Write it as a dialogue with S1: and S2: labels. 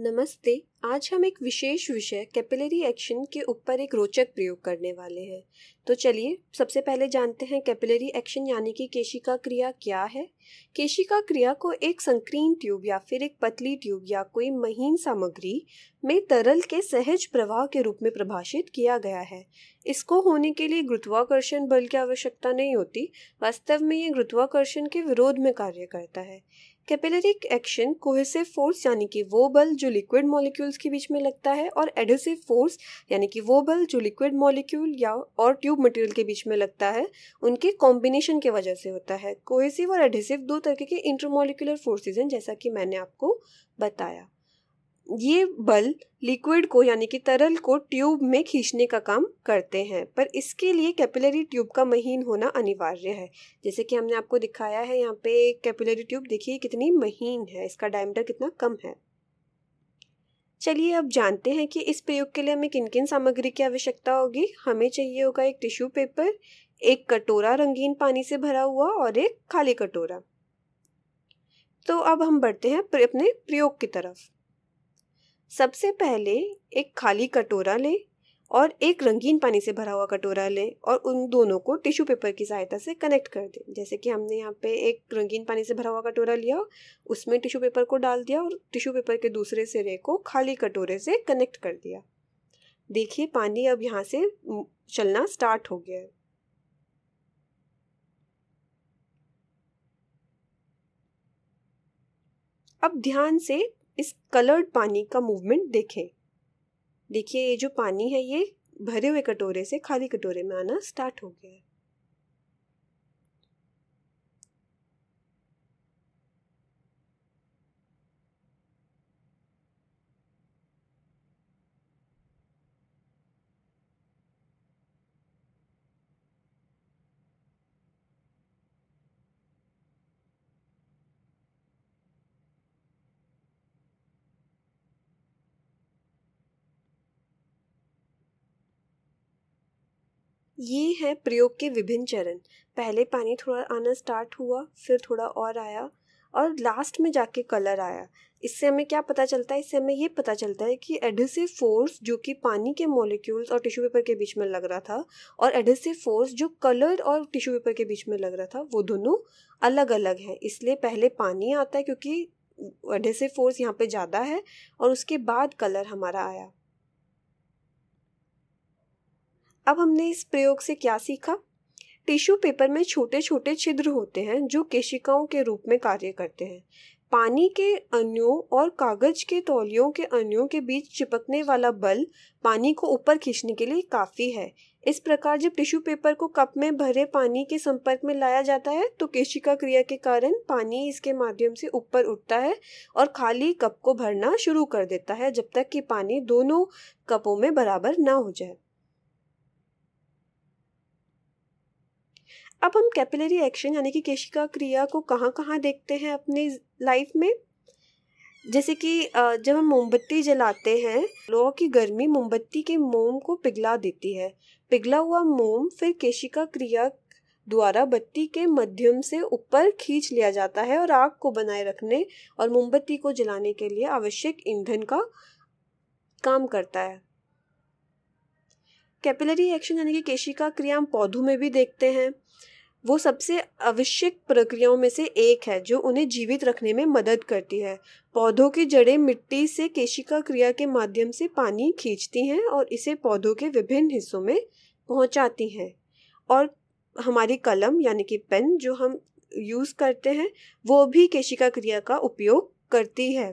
S1: नमस्ते आज हम एक विशेष विषय कैपिलरी एक्शन के ऊपर एक रोचक प्रयोग करने वाले हैं तो चलिए सबसे पहले जानते हैं कैपिलरी एक्शन यानी कि केशिका क्रिया क्या है केशिका क्रिया को एक संकीर्ण ट्यूब या फिर एक पतली ट्यूब या कोई महीन सामग्री में तरल के सहज प्रवाह के रूप में प्रभाषित किया गया है इसको होने के लिए गुरुत्वाकर्षण बल की आवश्यकता नहीं होती वास्तव में ये गुरुत्वाकर्षण के विरोध में कार्य करता है कैपिलरिक एक्शन कोहेसिव फोर्स यानी कि वो बल जो लिक्विड मॉलिक्यूल्स के बीच में लगता है और एडेसिव फोर्स यानी कि वो बल जो लिक्विड मॉलिक्यूल या और ट्यूब मटेरियल के बीच में लगता है उनके कॉम्बिनेशन के वजह से होता है कोहेसिव और एडेसिव दो तरीके के इंटरमोलिकुलर फोर्सेज हैं जैसा कि मैंने आपको बताया ये बल लिक्विड को यानी कि तरल को ट्यूब में खींचने का काम करते हैं पर इसके लिए कैपिलरी ट्यूब का महीन होना अनिवार्य है जैसे कि हमने आपको दिखाया है यहाँ पे कैपिलरी ट्यूब देखिए कितनी महीन है इसका डायमीटर कितना कम है चलिए अब जानते हैं कि इस प्रयोग के लिए हमें किन किन सामग्री की आवश्यकता होगी हमें चाहिए होगा एक टिश्यू पेपर एक कटोरा रंगीन पानी से भरा हुआ और एक खाली कटोरा तो अब हम बढ़ते हैं अपने प्रयोग की तरफ सबसे पहले एक खाली कटोरा लें और एक रंगीन पानी से भरा हुआ कटोरा लें और उन दोनों को टिश्यू पेपर की सहायता से कनेक्ट कर दें जैसे कि हमने यहाँ पे एक रंगीन पानी से भरा हुआ कटोरा लिया उसमें टिश्यू पेपर को डाल दिया और टिश्यू पेपर के दूसरे सिरे को खाली कटोरे से कनेक्ट कर दिया देखिए पानी अब यहाँ से चलना स्टार्ट हो गया है अब ध्यान से इस कलर्ड पानी का मूवमेंट देखें देखिए ये जो पानी है ये भरे हुए कटोरे से खाली कटोरे में आना स्टार्ट हो गया है ये हैं प्रयोग के विभिन्न चरण पहले पानी थोड़ा आना स्टार्ट हुआ फिर थोड़ा और आया और लास्ट में जाके कलर आया इससे हमें क्या पता चलता है इससे हमें ये पता चलता है कि एडहेसिव फोर्स जो कि पानी के मॉलिक्यूल्स और टिश्यू पेपर के बीच में लग रहा था और एडहेसिव फोर्स जो कलर और टिश्यू पेपर के बीच में लग रहा था वो दोनों अलग अलग हैं इसलिए पहले पानी आता है क्योंकि एडहेसिव फोर्स यहाँ पे ज़्यादा है और उसके बाद कलर हमारा आया अब हमने इस प्रयोग से क्या सीखा टिश्यू पेपर में छोटे छोटे छिद्र होते हैं जो केशिकाओं के रूप में कार्य करते हैं पानी के अन्यों और कागज के तौलियों के अन्यों के बीच चिपकने वाला बल पानी को ऊपर खींचने के लिए काफ़ी है इस प्रकार जब टिश्यू पेपर को कप में भरे पानी के संपर्क में लाया जाता है तो केशिका क्रिया के कारण पानी इसके माध्यम से ऊपर उठता है और खाली कप को भरना शुरू कर देता है जब तक कि पानी दोनों कपों में बराबर ना हो जाए अब हम कैपिलरी एक्शन यानी कि केशिका क्रिया को कहाँ कहाँ देखते हैं अपनी लाइफ में जैसे कि जब हम मोमबत्ती जलाते हैं लोगों की गर्मी मोमबत्ती के मोम को पिघला देती है पिघला हुआ मोम फिर केशिका क्रिया द्वारा बत्ती के माध्यम से ऊपर खींच लिया जाता है और आग को बनाए रखने और मोमबत्ती को जलाने के लिए आवश्यक ईंधन का काम करता है कैपिलरी एक्शन यानी कि केशिका क्रिया हम पौधों में भी देखते हैं वो सबसे आवश्यक प्रक्रियाओं में से एक है जो उन्हें जीवित रखने में मदद करती है पौधों की जड़ें मिट्टी से केशिका क्रिया के माध्यम से पानी खींचती हैं और इसे पौधों के विभिन्न हिस्सों में पहुंचाती हैं और हमारी कलम यानी कि पेन जो हम यूज़ करते हैं वो भी केशिका क्रिया का उपयोग करती है